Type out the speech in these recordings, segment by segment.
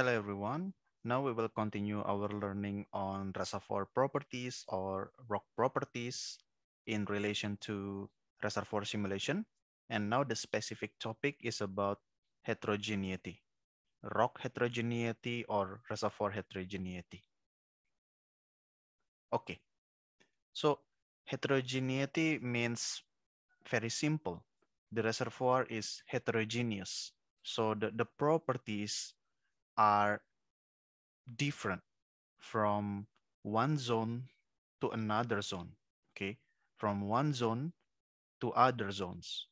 Hello, everyone. Now we will continue our learning on reservoir properties or rock properties in relation to reservoir simulation. And now the specific topic is about heterogeneity, rock heterogeneity or reservoir heterogeneity. Okay, so heterogeneity means very simple. The reservoir is heterogeneous. So the, the properties are different from one zone to another zone, okay? From one zone to other zones,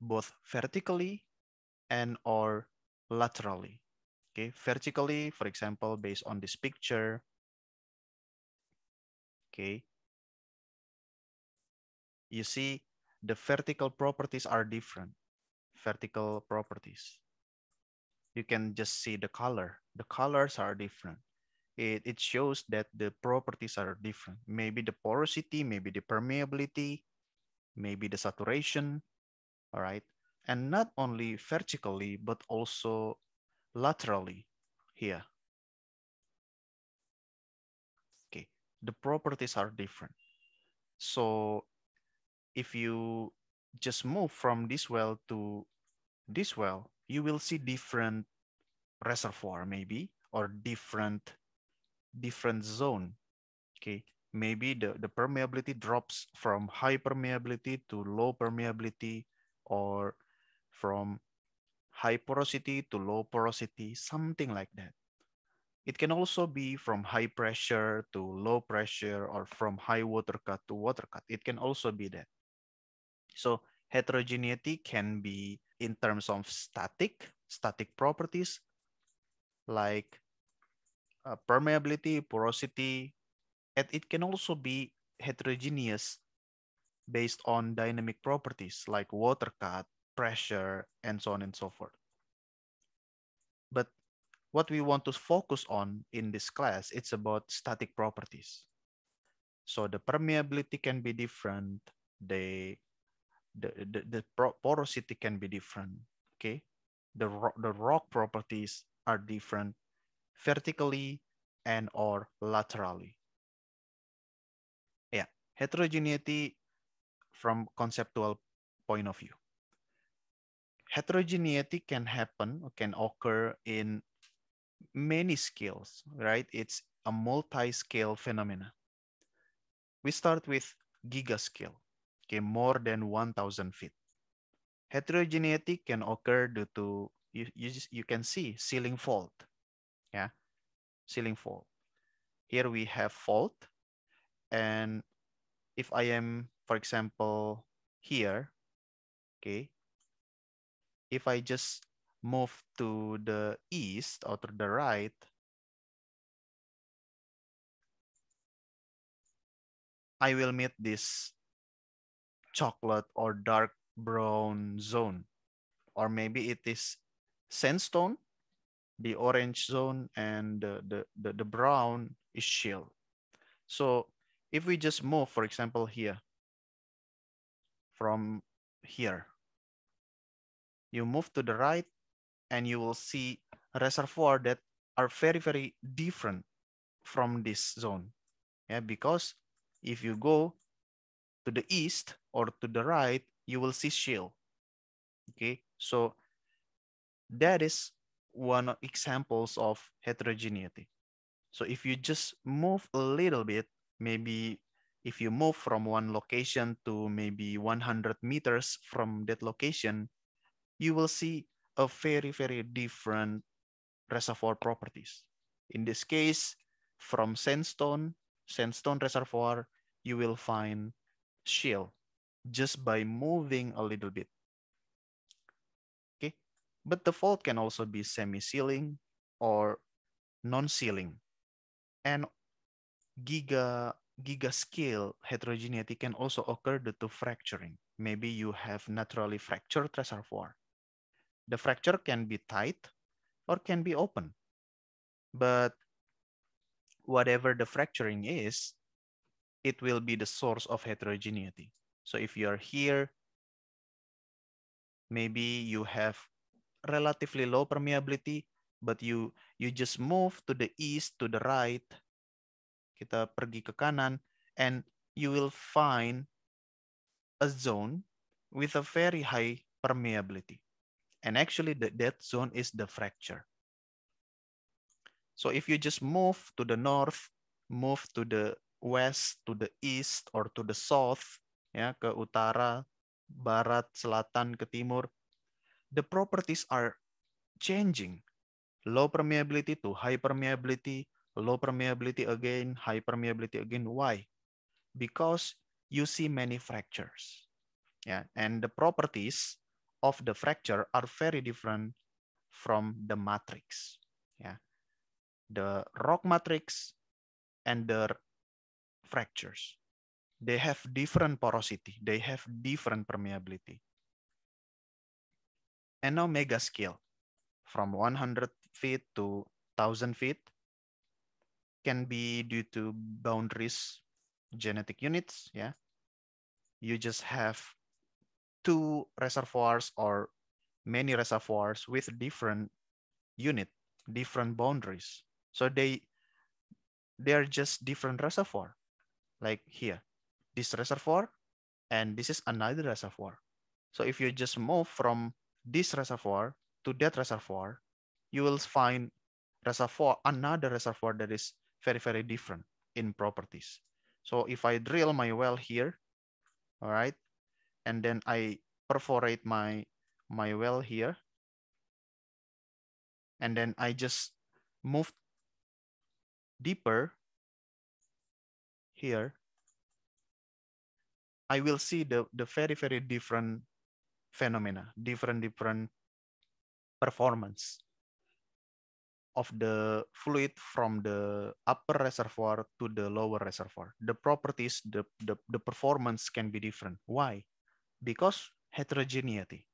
both vertically and or laterally, okay? Vertically, for example, based on this picture, okay? You see the vertical properties are different, vertical properties, you can just see the color. The colors are different. It, it shows that the properties are different. Maybe the porosity, maybe the permeability, maybe the saturation, all right? And not only vertically, but also laterally here. Okay, the properties are different. So if you just move from this well to this well, you will see different reservoir maybe or different different zone okay maybe the, the permeability drops from high permeability to low permeability or from high porosity to low porosity, something like that. It can also be from high pressure to low pressure or from high water cut to water cut. It can also be that. So heterogeneity can be in terms of static static properties like uh, permeability porosity and it can also be heterogeneous based on dynamic properties like water cut pressure and so on and so forth but what we want to focus on in this class it's about static properties so the permeability can be different the the, the, the porosity can be different. Okay, the rock, the rock properties are different vertically and or laterally. Yeah, heterogeneity from conceptual point of view. Heterogeneity can happen, can occur in many scales, right? It's a multi-scale phenomena. We start with gigascale. Okay, more than 1,000 feet. Heterogeneity can occur due to, you, you, just, you can see ceiling fault, yeah, ceiling fault. Here we have fault. And if I am, for example, here, okay, if I just move to the east or to the right, I will meet this chocolate or dark brown zone or maybe it is sandstone the orange zone and the, the, the, the brown is shale so if we just move for example here from here you move to the right and you will see reservoir that are very very different from this zone yeah because if you go to the east or to the right, you will see shale. Okay, so that is one examples of heterogeneity. So if you just move a little bit, maybe if you move from one location to maybe 100 meters from that location, you will see a very, very different reservoir properties. In this case, from sandstone, sandstone reservoir, you will find shield just by moving a little bit. Okay, but the fault can also be semi-sealing or non-sealing. And giga giga scale heterogeneity can also occur due to fracturing. Maybe you have naturally fractured reservoir. The fracture can be tight or can be open. But whatever the fracturing is, it will be the source of heterogeneity. So if you're here, maybe you have relatively low permeability, but you you just move to the east, to the right, kita pergi ke kanan, and you will find a zone with a very high permeability. And actually, the, that zone is the fracture. So if you just move to the north, move to the west, to the east, or to the south, ya ke utara, barat, selatan, ke timur. The properties are changing. Low permeability to high permeability, low permeability again, high permeability again. Why? Because you see many fractures. Yeah, and the properties of the fracture are very different from the matrix. Yeah. The rock matrix and the fractures. They have different porosity. They have different permeability. And now mega scale from 100 feet to 1000 feet can be due to boundaries, genetic units. Yeah. You just have two reservoirs or many reservoirs with different unit, different boundaries. So they they are just different reservoir like here, this reservoir, and this is another reservoir. So if you just move from this reservoir to that reservoir, you will find reservoir, another reservoir that is very, very different in properties. So if I drill my well here, all right, and then I perforate my, my well here, and then I just move deeper here, I will see the, the very, very different phenomena, different, different performance of the fluid from the upper reservoir to the lower reservoir. The properties, the, the, the performance can be different. Why? Because heterogeneity.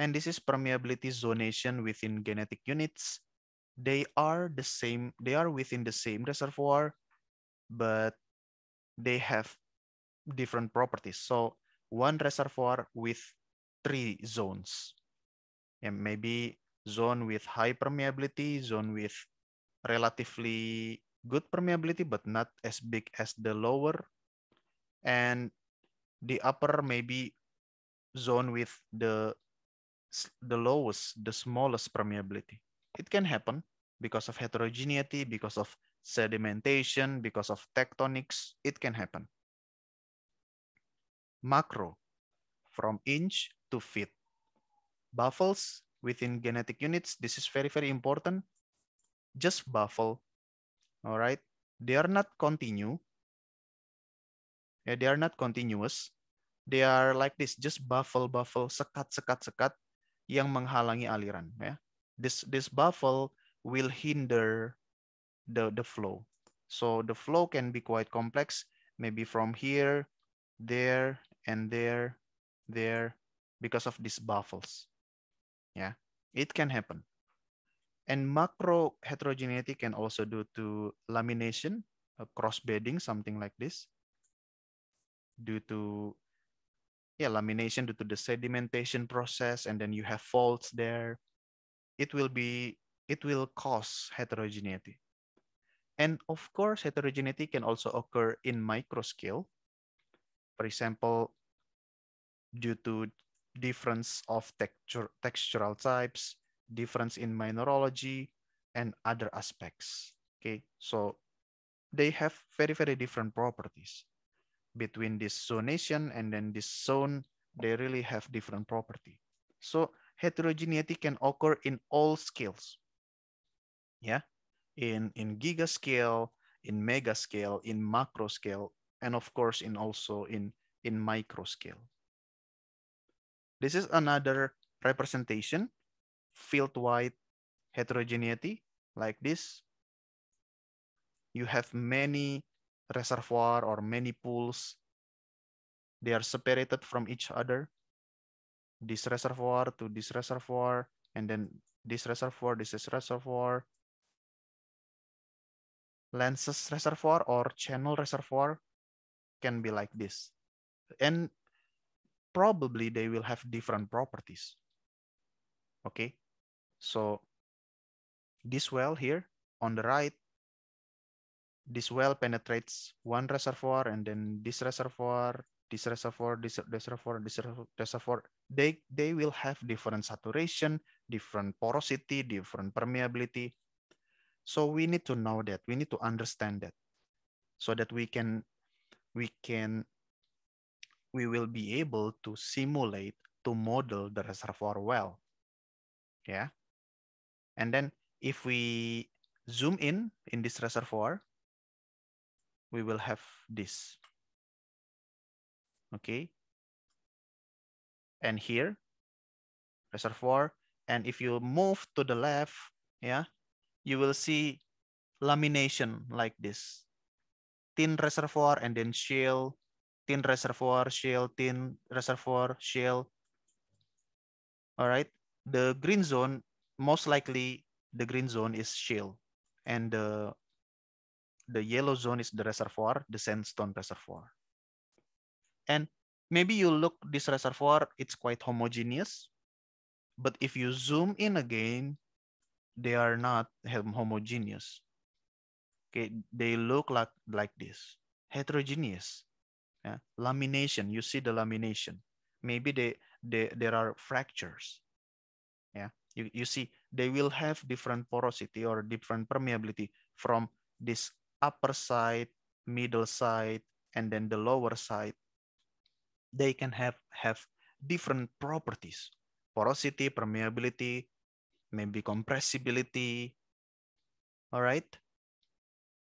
And this is permeability zonation within genetic units. They are the same, they are within the same reservoir, but they have different properties. So one reservoir with three zones, and maybe zone with high permeability, zone with relatively good permeability, but not as big as the lower. And the upper maybe zone with the, the lowest, the smallest permeability. It can happen because of heterogeneity, because of sedimentation, because of tectonics, it can happen. Macro, from inch to feet. Baffles within genetic units, this is very, very important. Just baffle, all right? They are not continue. Yeah, they are not continuous. They are like this, just baffle, baffle, sekat, sekat, sekat yang menghalangi aliran. Yeah. This, this baffle will hinder the, the flow. So the flow can be quite complex, maybe from here, there, and there, there, because of these baffles. Yeah, it can happen. And macro heterogeneity can also due to lamination, uh, cross bedding, something like this, due to yeah, lamination due to the sedimentation process, and then you have faults there. It will be, it will cause heterogeneity. And of course, heterogeneity can also occur in micro scale. For example, due to difference of texture, textural types, difference in mineralogy, and other aspects. Okay, so they have very, very different properties. Between this zonation and then this zone, they really have different property. So heterogeneity can occur in all scales. Yeah, in in giga scale in mega scale in macro scale and of course in also in in micro scale this is another representation field-wide heterogeneity like this you have many reservoir or many pools they are separated from each other this reservoir to this reservoir and then this reservoir this is reservoir lenses reservoir or channel reservoir can be like this. And probably they will have different properties. Okay, so this well here on the right, this well penetrates one reservoir and then this reservoir, this reservoir, this reservoir, this reservoir. They, they will have different saturation, different porosity, different permeability. So we need to know that. We need to understand that so that we can we can we will be able to simulate to model the reservoir well. Yeah. And then if we zoom in in this reservoir, we will have this. Okay. And here, reservoir. And if you move to the left, yeah, you will see lamination like this. Thin reservoir and then shale, thin reservoir, shale, thin reservoir, shale. All right. The green zone, most likely the green zone is shale. And the, the yellow zone is the reservoir, the sandstone reservoir. And maybe you look this reservoir, it's quite homogeneous. But if you zoom in again, they are not homogeneous. Okay, they look like, like this, heterogeneous. Yeah? Lamination, you see the lamination. Maybe they, they, there are fractures. Yeah, you, you see, they will have different porosity or different permeability from this upper side, middle side, and then the lower side. They can have, have different properties, porosity, permeability, maybe compressibility. All right.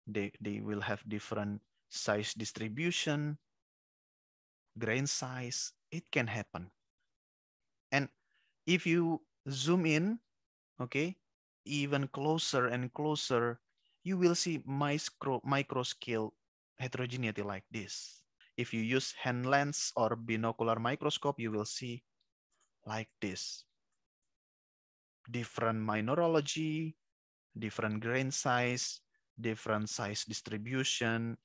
They, they will have different size distribution, grain size. It can happen. And if you zoom in, okay, even closer and closer, you will see micro, micro scale heterogeneity like this. If you use hand lens or binocular microscope, you will see like this different mineralogy, different grain size, different size distribution,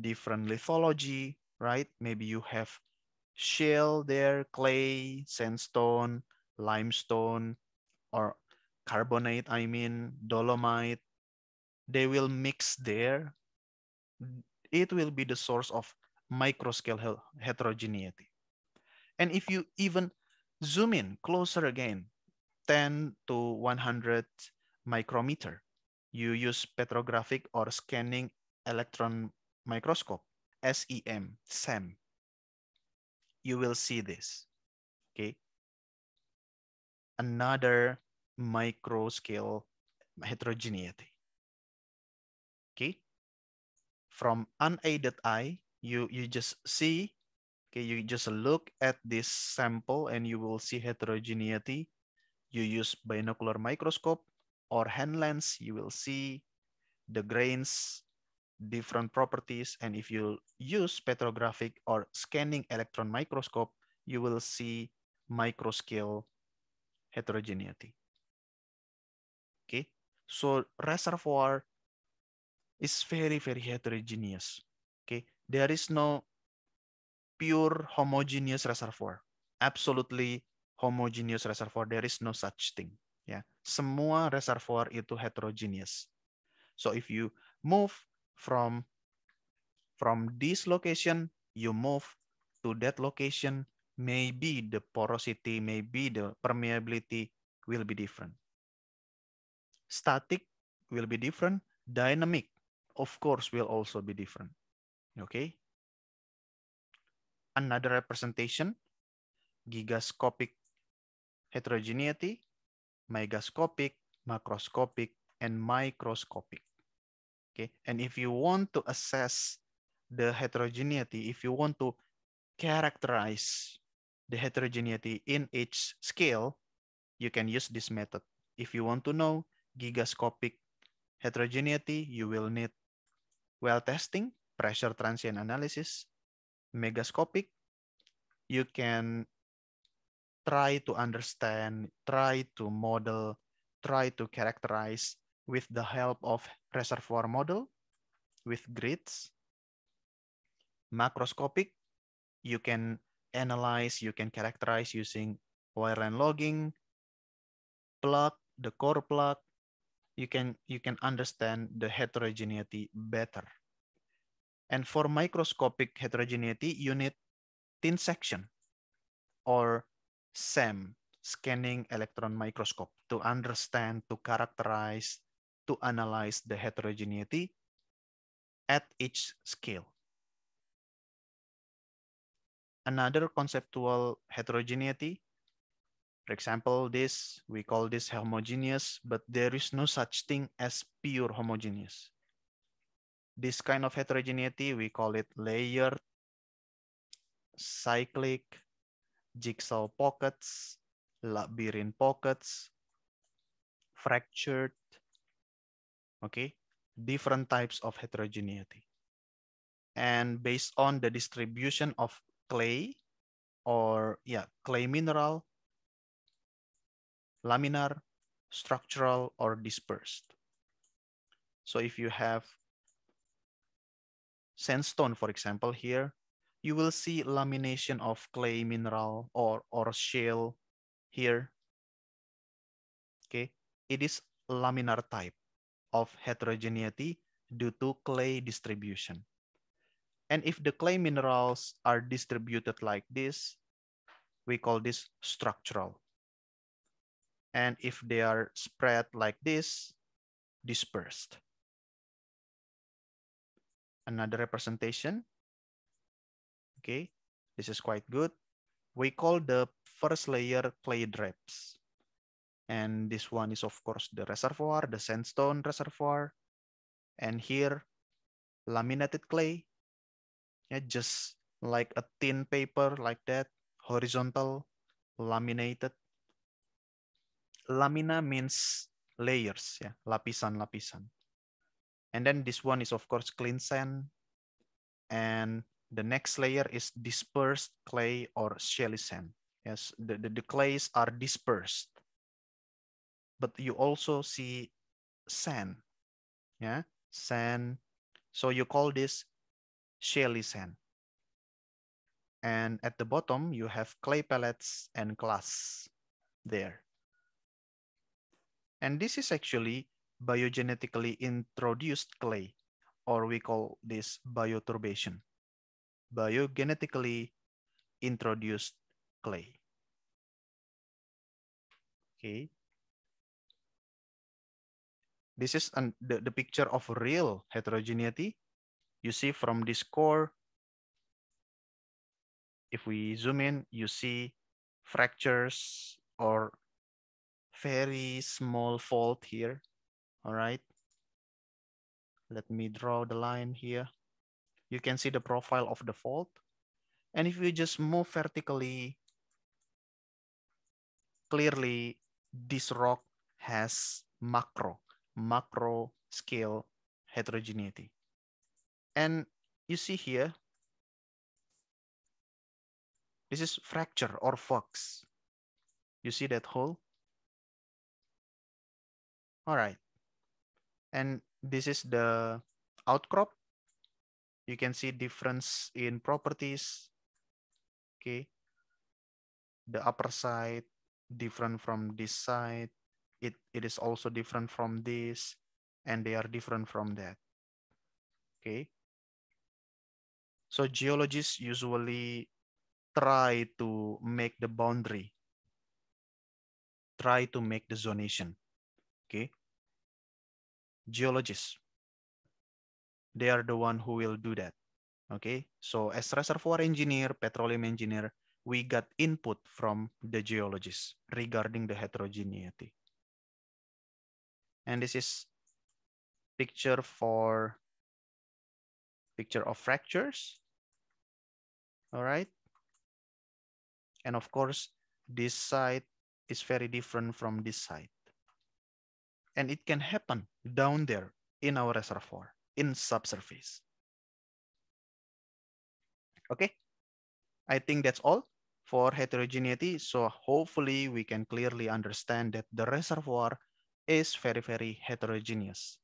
different lithology, right? Maybe you have shale there, clay, sandstone, limestone, or carbonate, I mean, dolomite. They will mix there. It will be the source of microscale heterogeneity. And if you even zoom in closer again, 10 to 100 micrometer. You use petrographic or scanning electron microscope, SEM, SEM. You will see this, okay? Another micro scale heterogeneity, okay? From unaided eye, you, you just see, okay, you just look at this sample and you will see heterogeneity you use binocular microscope or hand lens, you will see the grains, different properties. And if you use spectrographic or scanning electron microscope, you will see microscale heterogeneity. Okay, so reservoir is very, very heterogeneous. Okay, there is no pure homogeneous reservoir. Absolutely homogeneous reservoir. There is no such thing. Ya, semua reservoir itu heterogeneous. So if you move from from this location, you move to that location, maybe the porosity, maybe the permeability will be different. Static will be different. Dynamic, of course, will also be different. Okay. Another representation, gigascopic heterogeneity, megascopic, macroscopic, and microscopic. Okay, and if you want to assess the heterogeneity, if you want to characterize the heterogeneity in each scale, you can use this method. If you want to know gigascopic heterogeneity, you will need well testing, pressure transient analysis, megascopic. You can try to understand, try to model, try to characterize with the help of reservoir model, with grids, macroscopic, you can analyze, you can characterize using wireline logging, plug, the core plug, you can, you can understand the heterogeneity better. And for microscopic heterogeneity, you need thin section or SEM, scanning electron microscope, to understand, to characterize, to analyze the heterogeneity at each scale. Another conceptual heterogeneity, for example, this, we call this homogeneous, but there is no such thing as pure homogeneous. This kind of heterogeneity, we call it layered, cyclic, jigsaw pockets, labyrinth pockets, fractured, okay, different types of heterogeneity. And based on the distribution of clay or yeah, clay mineral, laminar, structural, or dispersed. So if you have sandstone, for example, here, you will see lamination of clay mineral or, or shale here. Okay, it is laminar type of heterogeneity due to clay distribution. And if the clay minerals are distributed like this, we call this structural. And if they are spread like this, dispersed. Another representation Okay, this is quite good. We call the first layer clay drapes. And this one is of course the reservoir, the sandstone reservoir. And here, laminated clay, yeah, just like a thin paper like that, horizontal, laminated. Lamina means layers, yeah, lapisan, lapisan. And then this one is of course clean sand and the next layer is dispersed clay or shelly sand. Yes, the, the, the clays are dispersed. But you also see sand. Yeah, sand. So you call this shelly sand. And at the bottom, you have clay pellets and glass there. And this is actually biogenetically introduced clay, or we call this bioturbation biogenetically introduced clay. Okay. This is an, the, the picture of real heterogeneity. You see from this core, if we zoom in, you see fractures or very small fault here. All right. Let me draw the line here you can see the profile of the fault. And if you just move vertically, clearly this rock has macro, macro scale heterogeneity. And you see here, this is fracture or fox. You see that hole? All right. And this is the outcrop you can see difference in properties okay the upper side different from this side it it is also different from this and they are different from that okay so geologists usually try to make the boundary try to make the zonation okay geologists they are the one who will do that. Okay, so as reservoir engineer, petroleum engineer, we got input from the geologists regarding the heterogeneity. And this is picture for picture of fractures. All right. And of course, this side is very different from this side. And it can happen down there in our reservoir in subsurface. Okay, I think that's all for heterogeneity. So hopefully we can clearly understand that the reservoir is very, very heterogeneous.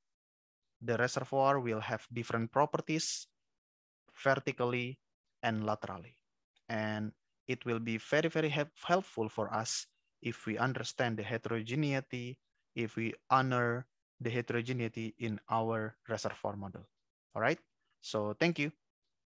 The reservoir will have different properties vertically and laterally. And it will be very, very helpful for us if we understand the heterogeneity, if we honor the heterogeneity in our reservoir model. All right, so thank you.